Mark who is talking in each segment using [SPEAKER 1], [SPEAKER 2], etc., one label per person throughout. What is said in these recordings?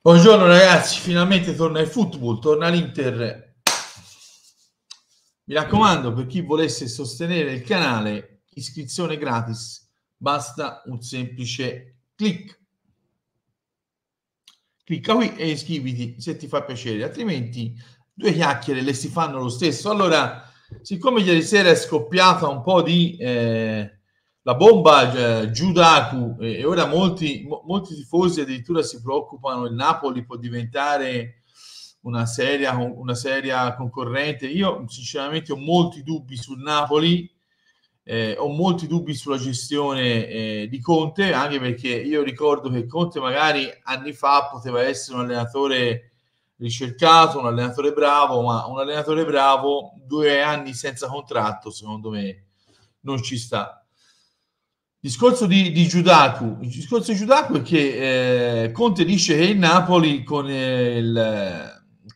[SPEAKER 1] Buongiorno ragazzi, finalmente torna il football, torna l'Inter. Mi raccomando, per chi volesse sostenere il canale, iscrizione gratis, basta un semplice clic. Clicca qui e iscriviti se ti fa piacere, altrimenti due chiacchiere le si fanno lo stesso. Allora, siccome ieri sera è scoppiata un po' di eh, la bomba eh, cioè, Giudaku eh, e ora molti, mo, molti, tifosi addirittura si preoccupano il Napoli può diventare una seria, una seria concorrente io sinceramente ho molti dubbi sul Napoli eh, ho molti dubbi sulla gestione eh, di Conte anche perché io ricordo che Conte magari anni fa poteva essere un allenatore ricercato, un allenatore bravo ma un allenatore bravo due anni senza contratto secondo me non ci sta Discorso di, di Giudaku. Il discorso di Giudacu è che eh, Conte dice che il Napoli con eh, il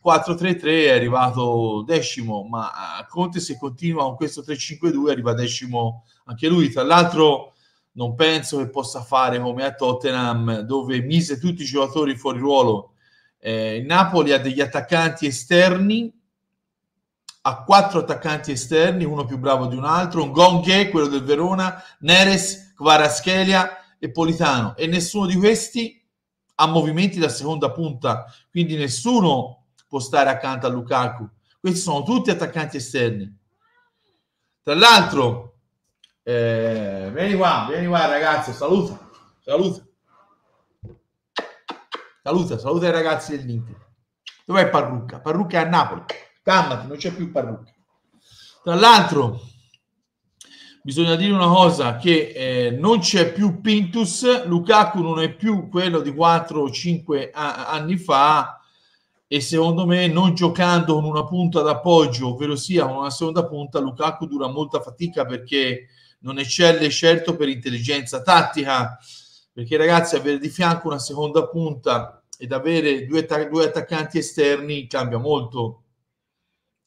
[SPEAKER 1] 4-3-3 è arrivato decimo, ma eh, Conte se continua con questo 3-5-2 arriva decimo anche lui. Tra l'altro non penso che possa fare come a Tottenham dove mise tutti i giocatori fuori ruolo. Eh, Napoli ha degli attaccanti esterni ha quattro attaccanti esterni, uno più bravo di un altro, un Gonghe, quello del Verona, Neres, Kvaraschelia e Politano. E nessuno di questi ha movimenti da seconda punta, quindi nessuno può stare accanto a Lukaku. Questi sono tutti attaccanti esterni. Tra l'altro, eh, vieni qua, vieni qua ragazzo, saluta, saluta. Saluta, saluta i ragazzi dell'Inter. Dov'è Parrucca? Parrucca è a Napoli. Calmati, non c'è più parrucca. Tra l'altro, bisogna dire una cosa, che eh, non c'è più Pintus, Lukaku non è più quello di 4 o 5 a- anni fa e secondo me non giocando con una punta d'appoggio, ovvero sia con una seconda punta, Lukaku dura molta fatica perché non eccelle certo per intelligenza tattica, perché ragazzi avere di fianco una seconda punta ed avere due, due attaccanti esterni cambia molto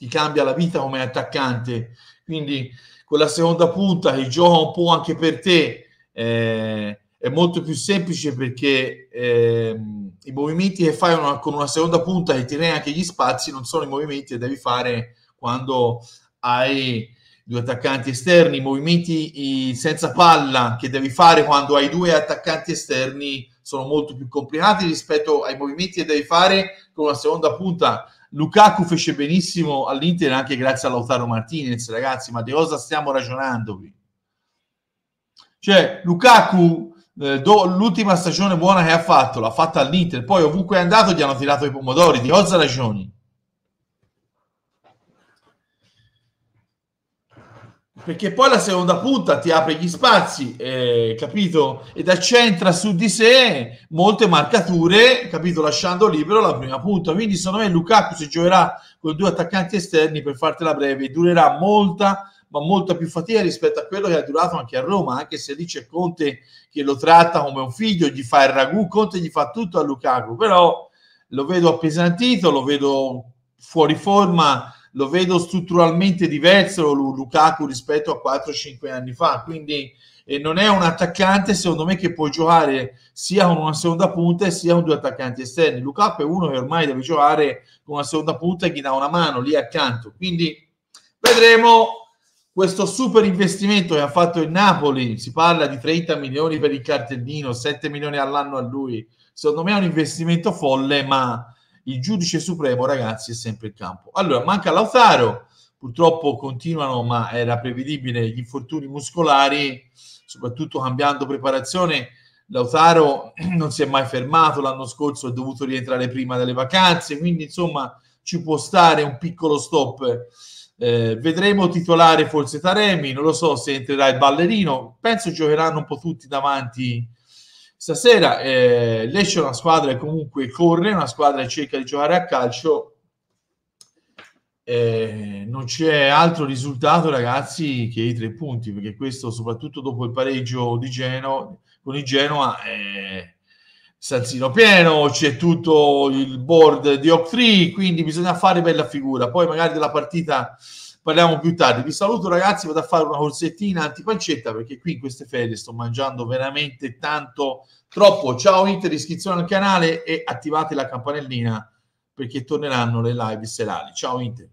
[SPEAKER 1] ti cambia la vita come attaccante. Quindi con la seconda punta che gioca un po' anche per te eh, è molto più semplice perché eh, i movimenti che fai una, con una seconda punta che ti crea anche gli spazi non sono i movimenti che devi fare quando hai due attaccanti esterni, i movimenti senza palla che devi fare quando hai due attaccanti esterni sono molto più complicati rispetto ai movimenti che devi fare con una seconda punta Lukaku fece benissimo all'Inter anche grazie a Lautaro Martinez, ragazzi, ma di cosa stiamo ragionando qui? Cioè, Lukaku, eh, do, l'ultima stagione buona che ha fatto, l'ha fatta all'Inter, poi ovunque è andato gli hanno tirato i pomodori, di cosa ragioni? perché poi la seconda punta ti apre gli spazi, eh, capito? Ed accentra su di sé molte marcature, capito? Lasciando libero la prima punta. Quindi secondo me Lukaku se giocherà con due attaccanti esterni, per fartela breve, durerà molta, ma molta più fatica rispetto a quello che ha durato anche a Roma, anche se lì c'è Conte che lo tratta come un figlio, gli fa il ragù, Conte gli fa tutto a Lukaku, però lo vedo appesantito, lo vedo fuori forma lo vedo strutturalmente diverso Lukaku rispetto a 4-5 anni fa, quindi eh, non è un attaccante secondo me che può giocare sia con una seconda punta sia con due attaccanti esterni. Lukaku è uno che ormai deve giocare con una seconda punta e gli dà una mano lì accanto, quindi vedremo questo super investimento che ha fatto il Napoli, si parla di 30 milioni per il cartellino, 7 milioni all'anno a lui, secondo me è un investimento folle, ma il giudice supremo, ragazzi, è sempre il campo. Allora, manca Lautaro, purtroppo continuano, ma era prevedibile, gli infortuni muscolari, soprattutto cambiando preparazione. Lautaro non si è mai fermato, l'anno scorso è dovuto rientrare prima delle vacanze, quindi insomma ci può stare un piccolo stop. Eh, vedremo titolare forse Taremi, non lo so se entrerà il ballerino, penso giocheranno un po' tutti davanti Stasera eh, Lecce è una squadra che comunque corre, una squadra che cerca di giocare a calcio. Eh, non c'è altro risultato, ragazzi, che i tre punti, perché questo, soprattutto dopo il pareggio di Genoa con il Genoa, è eh, San pieno, c'è tutto il board di oc 3, quindi bisogna fare bella figura. Poi magari della partita parliamo più tardi. Vi saluto ragazzi, vado a fare una corsettina antipancetta perché qui in queste ferie sto mangiando veramente tanto, troppo. Ciao Inter, iscrizione al canale e attivate la campanellina perché torneranno le live serali. Ciao Inter.